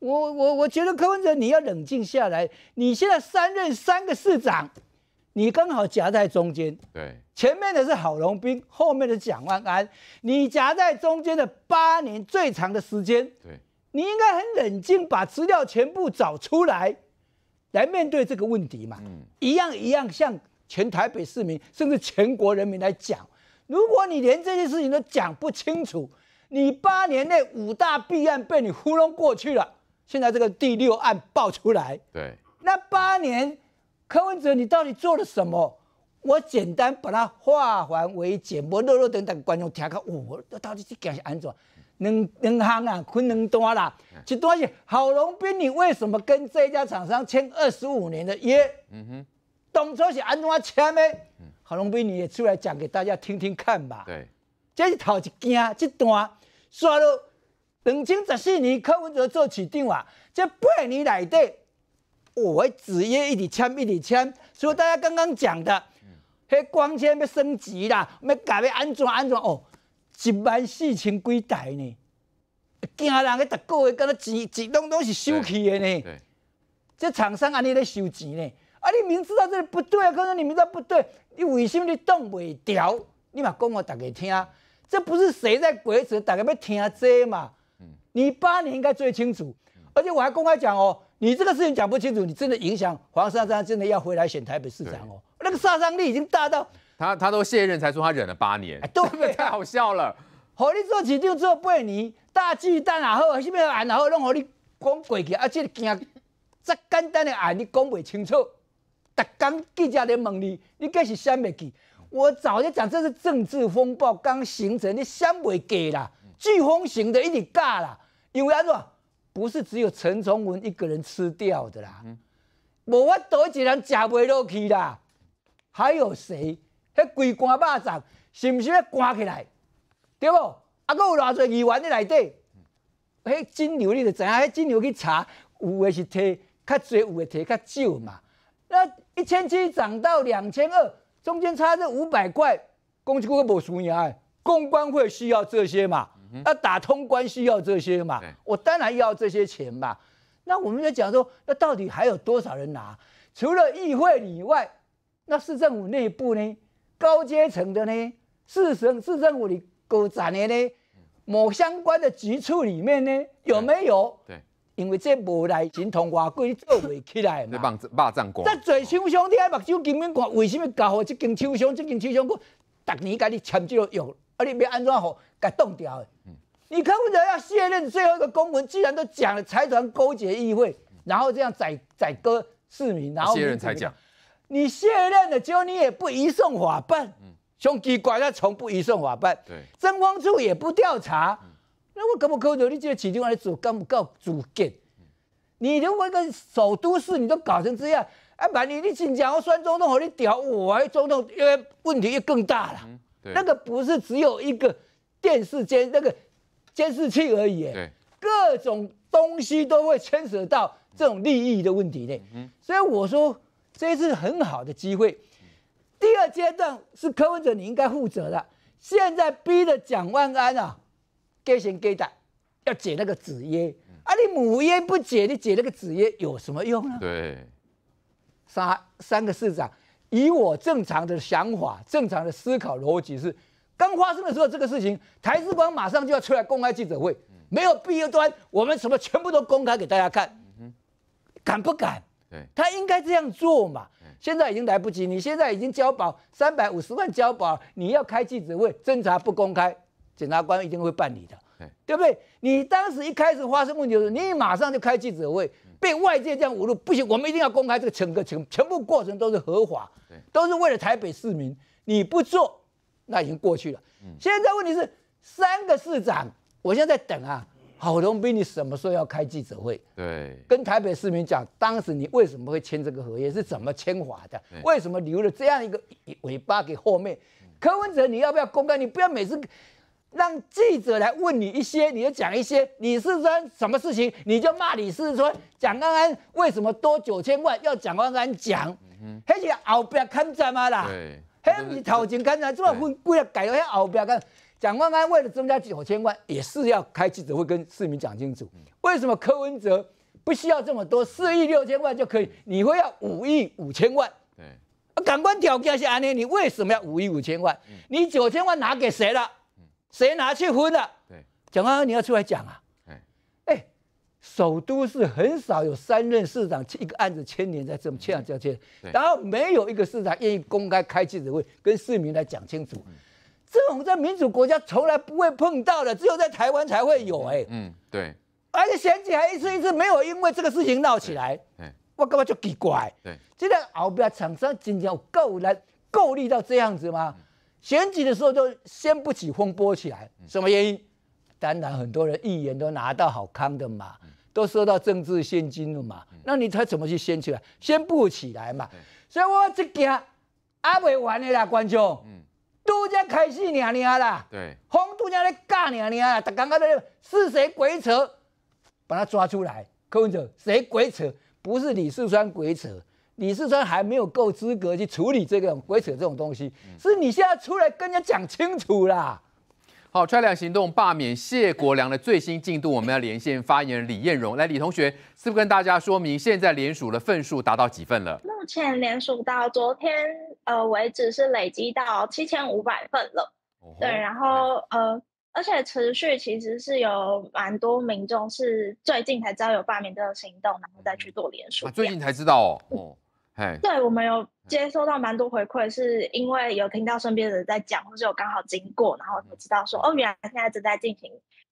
我我我觉得柯文哲，你要冷静下来。你现在三任三个市长，你刚好夹在中间。对，前面的是郝龙斌，后面的蒋万安，你夹在中间的八年最长的时间。对，你应该很冷静，把资料全部找出来，来面对这个问题嘛。嗯。一样一样向全台北市民，甚至全国人民来讲。如果你连这些事情都讲不清楚，你八年内五大弊案被你糊弄过去了。现在这个第六案爆出来，对，那八年柯文哲你到底做了什么？我简单把它化繁为简，我啰啰等等观众听看，我到底是件事安怎？能能行啊，分两多啦，这东是郝龙斌，你为什么跟这家厂商签二十五年的约？嗯哼，当是安怎签的？郝龙斌你也出来讲给大家听听看吧。对，这是头一件，这段刷了。两千十四年柯文哲做市场啊！这八年来，的我只约一直签一直签。所以大家刚刚讲的，迄光纤要升级啦，要改要安装安装哦，一万四千几台呢？惊人个，逐个月敢那钱，一拢拢是收起的呢。这厂商安尼在收钱呢？啊，你明知道这里不对啊！可是你明知道不对，你为什么你挡袂调？你嘛讲我大家听，这不是谁在鬼扯，大家要听这嘛？你八年应该最清楚，而且我还公开讲哦，你这个事情讲不清楚，你真的影响黄珊珊真的要回来选台北市长哦，那个杀伤力已经大到他他都卸任才说他忍了八年，对不对？[LAUGHS] 太好笑了，火力做起就做被你大鸡蛋好，什么案也好，拢好你讲过去，而且今这简单的案你讲不清楚，特刚记者来问你，你计是想不记？我早就讲这是政治风暴刚形成，你想不起啦？飓风型的一定尬啦，因为安怎，不是只有陈崇文一个人吃掉的啦，无法多一个人吃袂落去啦，还有谁？迄龟干肉粽是毋是要关起来？对不？啊，搁有偌侪议员在内底？迄金牛你就知影，迄金牛去查，有的是摕较侪，有的摕较少嘛。那一千七涨到两千二，中间差这五百块，讲一句会无输赢啊？公关会需要这些嘛？要打通关需要这些嘛？我当然要这些钱嘛。那我们就讲说，那到底还有多少人拿？除了议会以外，那市政府内部呢？高阶层的呢？市省市政府的各层的呢？某相关的局处里面呢？有没有？对，因为这无来钱，同花贵做未起来嘛。霸占官，这嘴臭兄你眼目睭根本看，为什么搞好这根臭虫？这根臭虫，我逐年佮你签这个约。而且没安装好，该动掉的。你看不着要卸任最后一个公文，既然都讲了财团勾结议会，然后这样宰宰割市民，然后卸任才讲？你卸任了，结果你也不移送法办，兄弟怪他从不移送法办。对，侦防处也不调查。那我干部扣着，你这个起出来主干不够主见。你如果跟首都市，你都搞成这样，哎，万一你真讲，我选总统让你调，我还总统因为问题一更大了。那个不是只有一个电视监那个监视器而已，对，各种东西都会牵扯到这种利益的问题的。所以我说这是很好的机会。第二阶段是柯文哲你应该负责的。现在逼着蒋万安啊，给钱给的，要解那个子约，啊，你母约不解，你解那个子约有什么用呢？对，三三个市长。以我正常的想法、正常的思考逻辑是，刚发生的时候，这个事情，台资光马上就要出来公开记者会，没有必要端我们什么全部都公开给大家看。敢不敢？对，他应该这样做嘛。现在已经来不及，你现在已经交保三百五十万交保，你要开记者会，侦查不公开，检察官一定会办理的，对不对？你当时一开始发生问题的时候，你马上就开记者会。被外界这样侮辱不行，我们一定要公开这个整个全全部过程都是合法，都是为了台北市民。你不做，那已经过去了。现在问题是三个市长，我现在在等啊，郝龙斌，你什么时候要开记者会？对，跟台北市民讲，当时你为什么会签这个合约，是怎么签法的，为什么留了这样一个尾巴给后面？柯文哲，你要不要公开？你不要每次。让记者来问你一些，你就讲一些。李世春什么事情，你就骂李世春。蒋万安为什么多九千万？要蒋万安讲，嗯，是后边看价嘛啦？对，那是头前砍价，怎么分？为要改了，那后边讲蒋万安为了增加九千万，也是要开记者会跟市民讲清楚，为什么柯文哲不需要这么多，四亿六千万就可以？你会要五亿五千万？对，啊，感官条件是安呢？你为什么要五亿五千万？你九千万拿给谁了？谁拿去分了？对，蒋万安你要出来讲啊！哎，哎，首都是很少有三任市长一个案子牵连在这种牵上这样牵，然后没有一个市长愿意公开开记者会跟市民来讲清楚，这种在民主国家从来不会碰到的，只有在台湾才会有。哎，嗯，对，而且选举还一次一次没有因为这个事情闹起来，我干嘛就奇怪？对，现在敖彪厂商今天够人够力到这样子吗？选举的时候都掀不起风波起来，什么原因？当然很多人议员都拿到好康的嘛，都收到政治献金了嘛，那你他怎么去掀起来？掀不起来嘛。所以我这件阿未完的啦，观众，都在开始娘娘啦，风都才在尬娘娘啦。他刚刚在是谁鬼扯？把他抓出来，柯文哲，谁鬼扯？不是李世川鬼扯。李世春还没有够资格去处理这种鬼扯这种东西，是你现在出来跟人家讲清楚啦。好，拆两行动罢免谢国良的最新进度，我们要连线发言人李彦荣来。李同学，是不跟大家说明现在联署的份数达到几份了？目前联署到昨天呃为止是累积到七千五百份了。对，然后呃，而且持续其实是有蛮多民众是最近才知道有罢免这个行动，然后再去做联署。最近才知道哦。对，我们有接收到蛮多回馈，是因为有听到身边人在讲，或者有刚好经过，然后才知道说，哦，原来现在正在进行。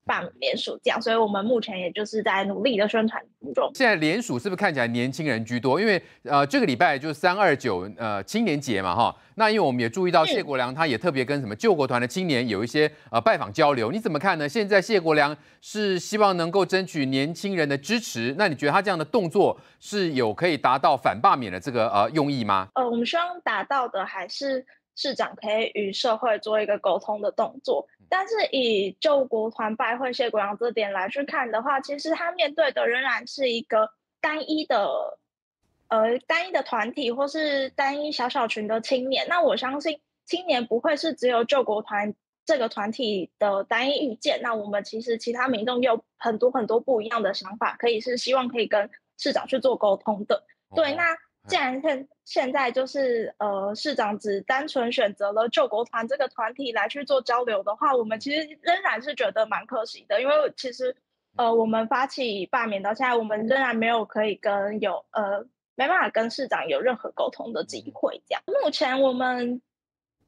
办免连署这样，所以我们目前也就是在努力的宣传中。现在连署是不是看起来年轻人居多？因为呃，这个礼拜就是三二九呃青年节嘛，哈。那因为我们也注意到谢国良他也特别跟什么救国团的青年有一些呃拜访交流，你怎么看呢？现在谢国良是希望能够争取年轻人的支持，那你觉得他这样的动作是有可以达到反罢免的这个呃用意吗？呃，我们希望达到的还是。市长可以与社会做一个沟通的动作，但是以救国团拜会谢国梁这点来去看的话，其实他面对的仍然是一个单一的，呃，单一的团体或是单一小小群的青年。那我相信，青年不会是只有救国团这个团体的单一意见。那我们其实其他民众有很多很多不一样的想法，可以是希望可以跟市长去做沟通的。对，那。既然现现在就是呃，市长只单纯选择了救国团这个团体来去做交流的话，我们其实仍然是觉得蛮可惜的，因为其实呃，我们发起罢免到现在，我们仍然没有可以跟有呃没办法跟市长有任何沟通的机会。这样，目前我们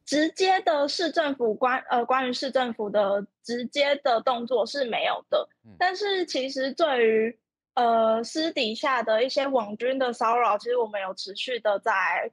直接的市政府关呃关于市政府的直接的动作是没有的，但是其实对于。呃，私底下的一些网军的骚扰，其实我们有持续的在，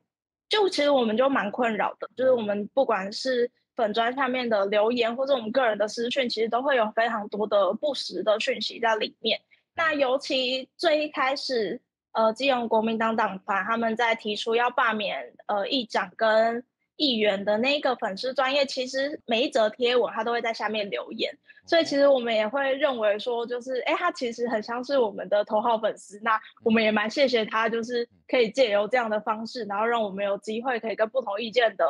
就其实我们就蛮困扰的，就是我们不管是粉砖下面的留言，或者我们个人的私讯，其实都会有非常多的不实的讯息在里面。那尤其最一开始，呃，基隆国民党党团他们在提出要罢免呃议长跟议员的那个粉丝专业，其实每一则贴文，他都会在下面留言。所以其实我们也会认为说，就是哎，他其实很像是我们的头号粉丝，那我们也蛮谢谢他，就是可以借由这样的方式，然后让我们有机会可以跟不同意见的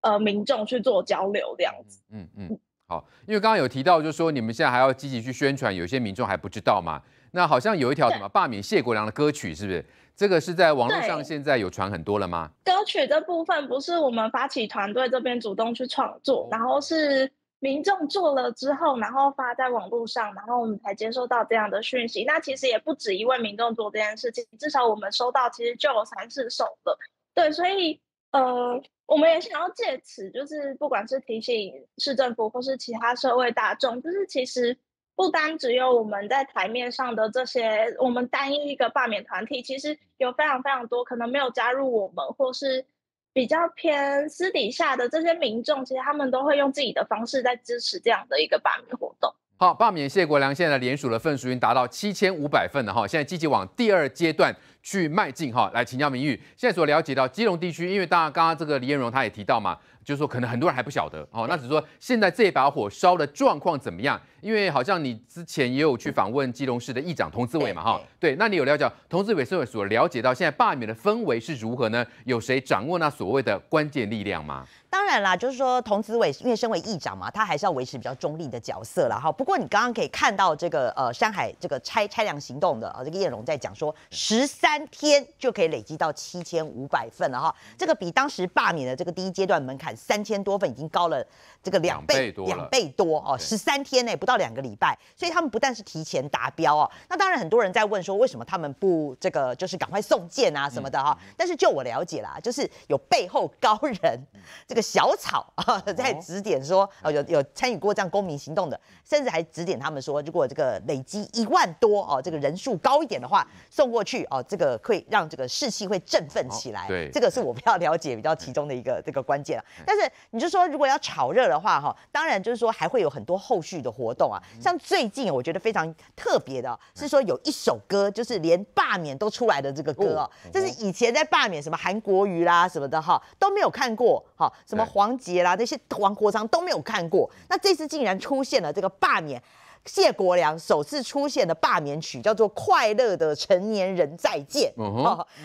呃民众去做交流这样子。嗯嗯，好，因为刚刚有提到，就是说你们现在还要积极去宣传，有些民众还不知道嘛。那好像有一条什么罢免谢国良的歌曲，是不是？这个是在网络上现在有传很多了吗？歌曲的部分不是我们发起团队这边主动去创作，然后是。民众做了之后，然后发在网络上，然后我们才接收到这样的讯息。那其实也不止一位民众做这件事情，至少我们收到，其实就有三四首了。对，所以呃，我们也想要借此，就是不管是提醒市政府或是其他社会大众，就是其实不单只有我们在台面上的这些，我们单一一个罢免团体，其实有非常非常多可能没有加入我们或是。比较偏私底下的这些民众，其实他们都会用自己的方式在支持这样的一个罢免活动。好，罢免谢国良现在联署的份数已经达到七千五百份了哈，现在积极往第二阶段。去迈进哈，来请教明玉。现在所了解到基隆地区，因为当然刚刚这个李彦荣他也提到嘛，就是说可能很多人还不晓得哦。那只是说现在这把火烧的状况怎么样？因为好像你之前也有去访问基隆市的议长童志伟嘛，哈，对，那你有了解童志伟所了解到现在罢免的氛围是如何呢？有谁掌握那所谓的关键力量吗？当然啦，就是说童子伟因为身为议长嘛，他还是要维持比较中立的角色了哈。不过你刚刚可以看到这个呃山海这个拆拆梁行动的啊，这个叶荣在讲说十三。三天就可以累积到七千五百份了哈，这个比当时罢免的这个第一阶段门槛三千多份已经高了这个两倍多，两倍多哦，十三天呢不到两个礼拜，所以他们不但是提前达标哦，那当然很多人在问说为什么他们不这个就是赶快送件啊什么的哈，但是就我了解啦，就是有背后高人这个小草啊、在指点说哦有有参与过这样公民行动的，甚至还指点他们说如果这个累积一万多哦这个人数高一点的话送过去哦这个。呃，会让这个士气会振奋起来，对，这个是我比较了解、比较其中的一个这个关键。但是你就说，如果要炒热的话，哈，当然就是说还会有很多后续的活动啊。像最近，我觉得非常特别的是说，有一首歌，就是连罢免都出来的这个歌，这是以前在罢免什么韩国瑜啦什么的哈都没有看过，哈，什么黄杰啦那些王国昌都没有看过，那这次竟然出现了这个罢免。谢国良首次出现的罢免曲叫做《快乐的成年人再见》，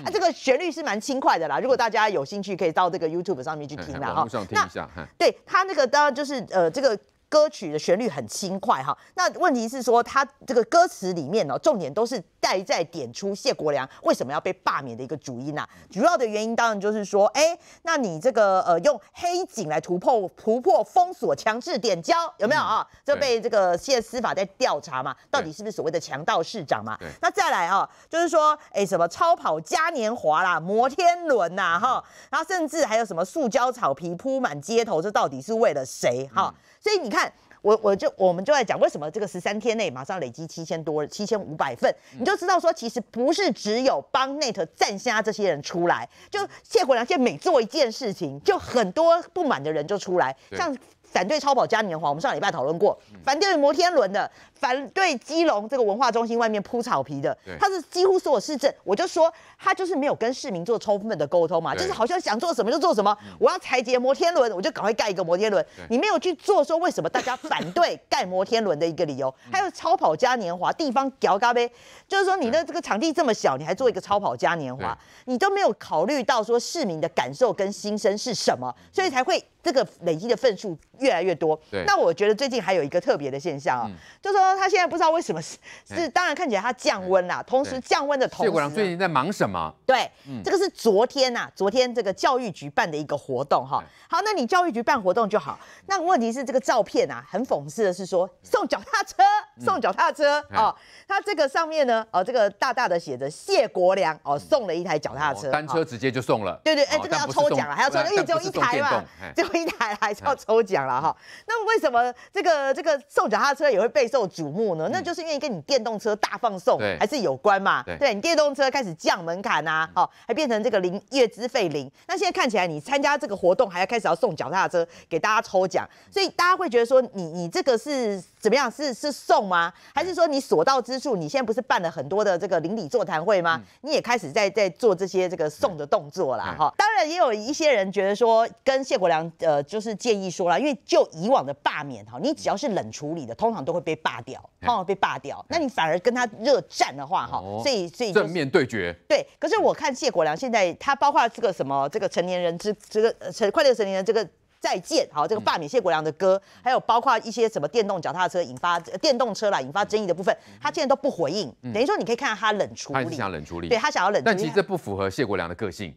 那这个旋律是蛮轻快的啦。如果大家有兴趣，可以到这个 YouTube 上面去听啦。哈，那对他那个当然就是呃这个。歌曲的旋律很轻快哈，那问题是说，它这个歌词里面呢，重点都是带在点出谢国良为什么要被罢免的一个主因啊。主要的原因当然就是说，哎，那你这个呃用黑警来突破突破封锁，强制点交有没有啊？这被这个谢司法在调查嘛，到底是不是所谓的强盗市长嘛？那再来啊，就是说，哎，什么超跑嘉年华啦、摩天轮呐哈，然后甚至还有什么塑胶草皮铺满街头，这到底是为了谁哈？所以你看，我我就我们就在讲为什么这个十三天内马上累积七千多、七千五百份，你就知道说，其实不是只有帮 Net 站下这些人出来，就谢国良现每做一件事情，就很多不满的人就出来，像反对超跑嘉年华，我们上礼拜讨论过，反对摩天轮的。反对基隆这个文化中心外面铺草皮的，他是几乎所我市政，我就说他就是没有跟市民做充分的沟通嘛，就是好像想做什么就做什么。我要裁截摩天轮，我就赶快盖一个摩天轮。你没有去做说为什么大家反对盖摩天轮的一个理由，还有超跑嘉年华地方屌咖啡，就是说你的这个场地这么小，你还做一个超跑嘉年华，你都没有考虑到说市民的感受跟心声是什么，所以才会这个累积的份数越来越多。那我觉得最近还有一个特别的现象啊，就说。那他现在不知道为什么是是，当然看起来他降温啦，同时降温的。谢国梁最近在忙什么？对，这个是昨天呐，昨天这个教育局办的一个活动哈。好，那你教育局办活动就好。那问题是这个照片啊，很讽刺的是说送脚踏车，送脚踏车哦。他这个上面呢，哦，这个大大的写着谢国梁哦，送了一台脚踏车，单车直接就送了。对对，哎，这个要抽奖了，还要抽因为只有一台嘛，只有一台还是要抽奖了哈。那为什么这个这个送脚踏车也会备受？瞩目呢，那就是愿意跟你电动车大放送，还是有关嘛？对你电动车开始降门槛呐，哦，还变成这个零月资费零。那现在看起来，你参加这个活动，还要开始要送脚踏车给大家抽奖，所以大家会觉得说，你你这个是怎么样？是是送吗？还是说你所到之处，你现在不是办了很多的这个邻里座谈会吗？你也开始在在做这些这个送的动作啦。哈。当然也有一些人觉得说，跟谢国良呃，就是建议说了，因为就以往的罢免哈，你只要是冷处理的，通常都会被罢。掉哈被罢掉，那你反而跟他热战的话哈，所以所以正面对决对。可是我看谢国良现在他包括这个什么这个成年人之这个成快乐成年人这个再见好这个罢免谢国良的歌，还有包括一些什么电动脚踏车引发电动车啦引发争议的部分，他现在都不回应，等于说你可以看到他冷处理，他想向冷处理，对他想要冷，但其实这不符合谢国良的个性。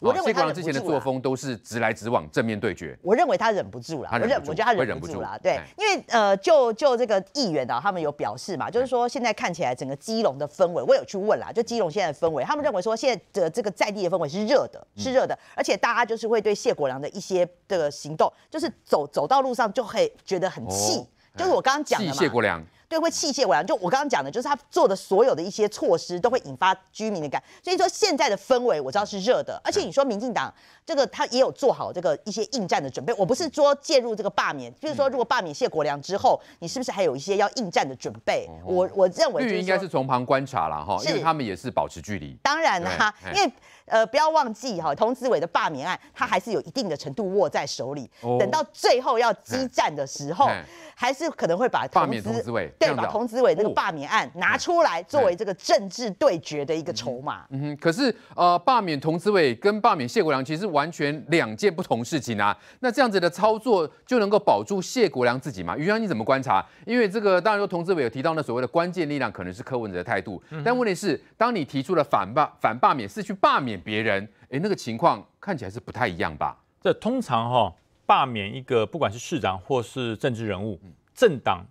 我认为他之前的作风都是直来直往、正面对决。我认为他忍不住了，我忍，我得他忍不住了，对，因为呃，就就这个议员啊，他们有表示嘛，就是说现在看起来整个基隆的氛围，我有去问啦，就基隆现在的氛围，他们认为说现在的这个在地的氛围是热的，是热的，而且大家就是会对谢国梁的一些的行动，就是走走到路上就会觉得很气，就是我刚刚讲的嘛。对，会器械过来。就我刚刚讲的，就是他做的所有的一些措施，都会引发居民的感。所以说，现在的氛围我知道是热的。而且你说民进党这个他也有做好这个一些应战的准备。我不是说介入这个罢免，就是说如果罢免谢国梁之后，你是不是还有一些要应战的准备？我我认为应该是从旁观察了哈，因为他们也是保持距离。当然啦，因为。呃，不要忘记哈，童子伟的罢免案，他还是有一定的程度握在手里。哦。等到最后要激战的时候，还是可能会把罢免童子伟，对，把童子伟那个罢免案拿出来作为这个政治对决的一个筹码。嗯哼。可是呃，罢免童子伟跟罢免谢国良其实完全两件不同事情啊。那这样子的操作就能够保住谢国良自己吗？于洋你怎么观察？因为这个当然说童子伟有提到那所谓的关键力量可能是柯文哲的态度，但问题是，当你提出了反罢反罢免是去罢免。别人，哎，那个情况看起来是不太一样吧？这通常哈，罢免一个不管是市长或是政治人物，政党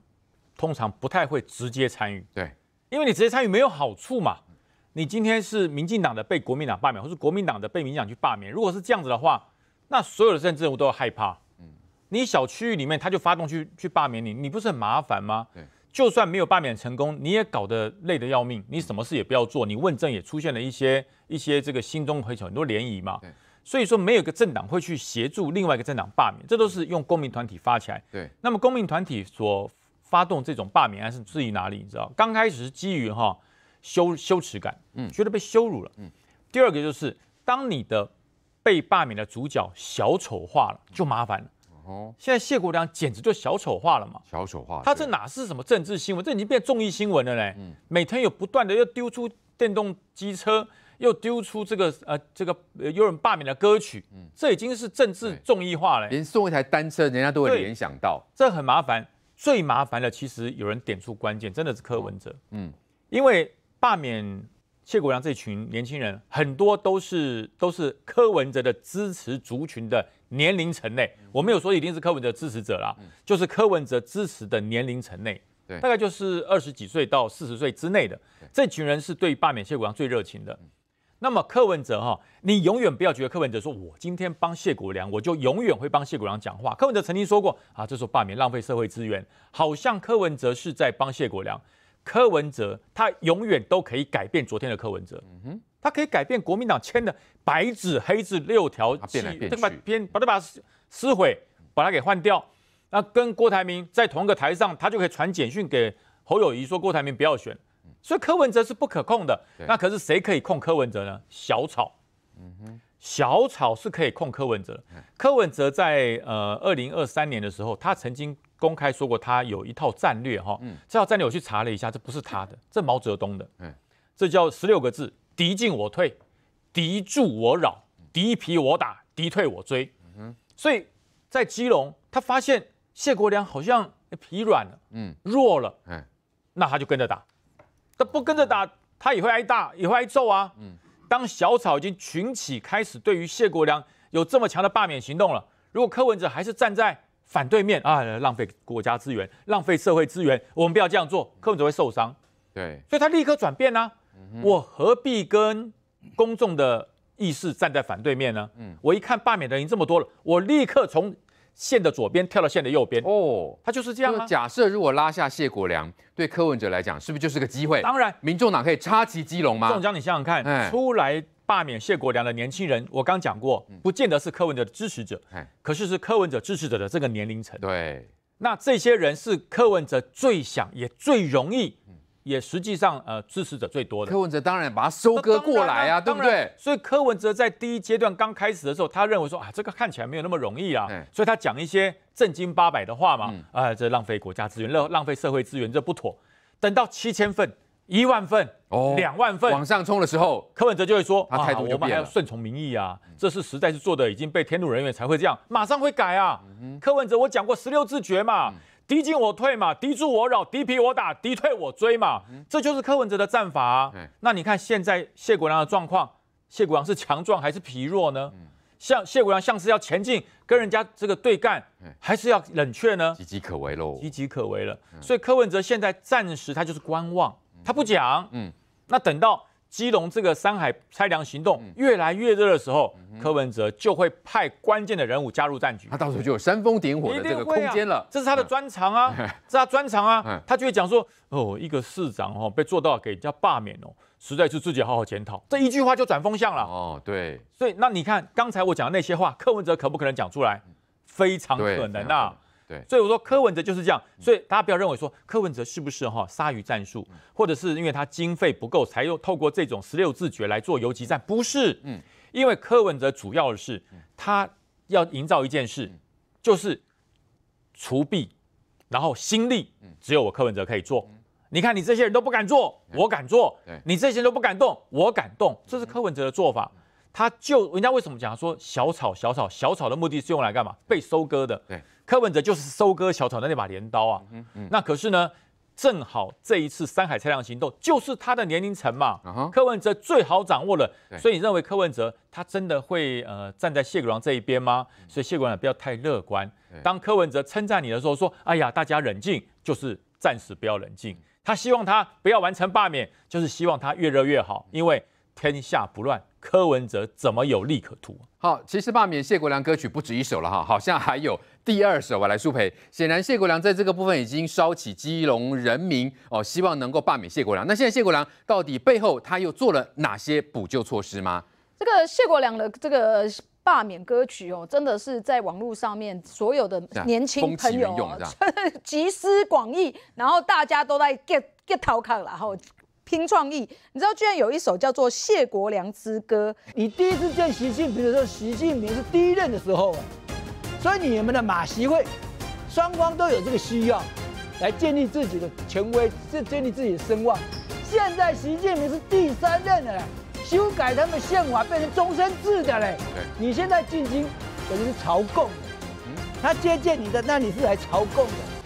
通常不太会直接参与，对，因为你直接参与没有好处嘛。你今天是民进党的被国民党罢免，或是国民党的被民进党去罢免，如果是这样子的话，那所有的政治人物都要害怕，嗯，你小区域里面他就发动去去罢免你，你不是很麻烦吗？对。就算没有罢免成功，你也搞得累得要命，你什么事也不要做，你问政也出现了一些一些这个心中回响，很多涟漪嘛。所以说没有一个政党会去协助另外一个政党罢免，这都是用公民团体发起来。对，那么公民团体所发动这种罢免，案是至于哪里？你知道，刚开始是基于哈羞羞耻感，嗯，觉得被羞辱了。嗯，第二个就是当你的被罢免的主角小丑化了，就麻烦了。现在谢国良简直就小丑化了嘛！小丑化，他这哪是什么政治新闻，这已经变众议新闻了嘞。嗯，每天有不断的要丢出电动机车，又丢出这个呃这个有人罢免的歌曲，嗯，这已经是政治众议化了。连送一台单车，人家都会联想到，这很麻烦。最麻烦的其实有人点出关键，真的是柯文哲，嗯，因为罢免谢国良这群年轻人，很多都是都是柯文哲的支持族群的。年龄层内，我没有说一定是柯文哲支持者啦，就是柯文哲支持的年龄层内，大概就是二十几岁到四十岁之内的这群人是对罢免谢国良最热情的。那么柯文哲哈，你永远不要觉得柯文哲说我今天帮谢国良，我就永远会帮谢国良讲话。柯文哲曾经说过啊，这是罢免浪费社会资源，好像柯文哲是在帮谢国良。柯文哲他永远都可以改变昨天的柯文哲。嗯哼。他可以改变国民党签的白纸黑字六条，变来变去，把把它把撕毁，把它给换掉。那跟郭台铭在同一个台上，他就可以传简讯给侯友谊说：“郭台铭不要选。”所以柯文哲是不可控的。那可是谁可以控柯文哲呢？小草。嗯哼，小草是可以控柯文哲。柯文哲在呃二零二三年的时候，他曾经公开说过，他有一套战略哈。这套战略我去查了一下，这不是他的，[LAUGHS] 这毛泽东的。嗯，这叫十六个字。敌进我退，敌驻我扰，敌疲我打，敌退我追。嗯所以在基隆，他发现谢国良好像疲软了，嗯，弱了，那他就跟着打。他不跟着打，他也会挨打，也会挨揍啊。嗯，当小草已经群起开始对于谢国良有这么强的罢免行动了，如果柯文哲还是站在反对面啊，浪费国家资源，浪费社会资源，我们不要这样做，柯文哲会受伤。对，所以他立刻转变呢。我何必跟公众的意识站在反对面呢？嗯，我一看罢免的人这么多了，我立刻从线的左边跳到线的右边。哦，他就是这样假设如果拉下谢国良，对柯文哲来讲，是不是就是个机会？当然，民众党可以插旗基隆吗？宋江，你想想看，出来罢免谢国良的年轻人，我刚讲过，不见得是柯文哲的支持者，可是是柯文哲支持者的这个年龄层。对，那这些人是柯文哲最想也最容易。也实际上，呃，支持者最多的柯文哲当然把它收割过来啊，对不对？所以柯文哲在第一阶段刚开始的时候，他认为说啊，这个看起来没有那么容易啊，所以他讲一些正经八百的话嘛，啊，这浪费国家资源，浪浪费社会资源，这不妥。等到七千份、一万份、两万份往上冲的时候，柯文哲就会说他态度们变要顺从民意啊，这是实在是做的已经被天怒人怨才会这样，马上会改啊。柯文哲，我讲过十六字诀嘛。敌进我退嘛，敌驻我扰，敌疲我打，敌退我追嘛，这就是柯文哲的战法。那你看现在谢国梁的状况，谢国梁是强壮还是疲弱呢？像谢国梁像是要前进跟人家这个对干，还是要冷却呢？岌岌可危喽，岌岌可危了。所以柯文哲现在暂时他就是观望，他不讲。嗯，那等到。基隆这个山海拆梁行动越来越热的时候，柯文哲就会派关键的人物加入战局，他到时候就有煽风点火的这个空间了。这是他的专长啊，是他专长啊，他就会讲说：“哦，一个市长哦被做到给人家罢免哦，实在是自己好好检讨。”这一句话就转风向了。哦，对，所以那你看刚才我讲的那些话，柯文哲可不可能讲出来？非常可能啊。所以我说柯文哲就是这样，所以大家不要认为说柯文哲是不是哈鲨鱼战术，或者是因为他经费不够才又透过这种十六字诀来做游击战，不是，嗯，因为柯文哲主要的是他要营造一件事，就是除弊，然后新力，只有我柯文哲可以做。你看你这些人都不敢做，我敢做；你这些人都不敢动，我敢动。这是柯文哲的做法，他就人家为什么讲说小草，小草，小草的目的是用来干嘛？被收割的，对。柯文哲就是收割小草的那把镰刀啊，嗯嗯，那可是呢，正好这一次三海测量行动就是他的年龄层嘛，柯文哲最好掌握了，所以你认为柯文哲他真的会呃站在谢国王这一边吗？所以谢国梁不要太乐观。当柯文哲称赞你的时候，说：“哎呀，大家冷静，就是暂时不要冷静。”他希望他不要完成罢免，就是希望他越热越好，因为天下不乱。柯文哲怎么有利可图？好，其实罢免谢国良歌曲不止一首了哈，好像还有第二首我来苏培，显然谢国良在这个部分已经烧起基隆人民哦，希望能够罢免谢国良。那现在谢国良到底背后他又做了哪些补救措施吗？这个谢国良的这个罢免歌曲哦，真的是在网络上面所有的年轻朋友啊，[LAUGHS] 集思广益，然后大家都在 get 头抗了后拼创意，你知道居然有一首叫做《谢国良之歌》。你第一次见习近平的时候，习近平是第一任的时候，所以你们的马习会，双方都有这个需要，来建立自己的权威，是建立自己的声望。现在习近平是第三任了，修改他们宪法变成终身制的嘞。你现在进京，等于是朝贡，他接见你的，那你是来朝贡的。